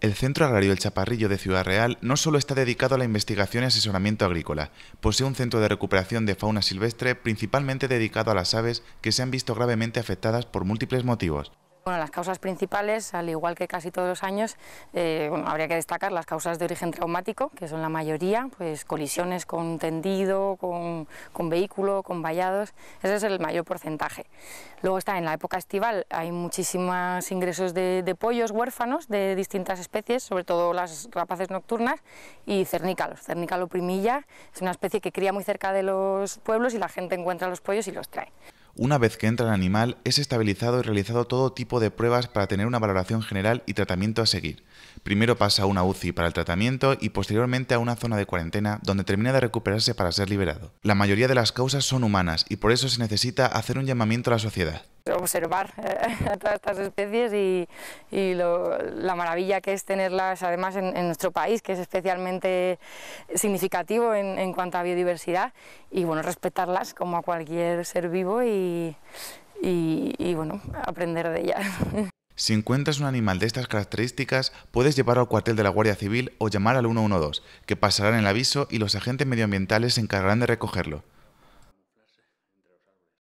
El Centro Agrario El Chaparrillo de Ciudad Real no solo está dedicado a la investigación y asesoramiento agrícola, posee un centro de recuperación de fauna silvestre principalmente dedicado a las aves que se han visto gravemente afectadas por múltiples motivos las causas principales, al igual que casi todos los años, eh, habría que destacar las causas de origen traumático, que son la mayoría, pues colisiones con tendido, con, vehículo, con vallados, ese es el mayor porcentaje. Luego está en la época estival, hay muchísimos ingresos de, de pollos huérfanos de distintas especies, sobre todo las rapaces nocturnas y cernícalos. Cernícalo primilla es una especie que cría muy cerca de los pueblos y la gente encuentra los pollos y los trae. Una vez que entra el animal, es estabilizado y realizado todo tipo de pruebas para tener una valoración general y tratamiento a seguir. Primero pasa a una UCI para el tratamiento y posteriormente a una zona de cuarentena donde termina de recuperarse para ser liberado. La mayoría de las causas son humanas y por eso se necesita hacer un llamamiento a la sociedad observar todas eh, estas especies y, la maravilla que es tenerlas además en, nuestro país, que es especialmente significativo en, cuanto a biodiversidad, y bueno, respetarlas como a cualquier ser vivo y, bueno, aprender de ellas. Si encuentras un animal de estas características, puedes llevarlo al cuartel de la Guardia Civil o llamar al 112, que pasarán el aviso y los agentes medioambientales se encargarán de recogerlo.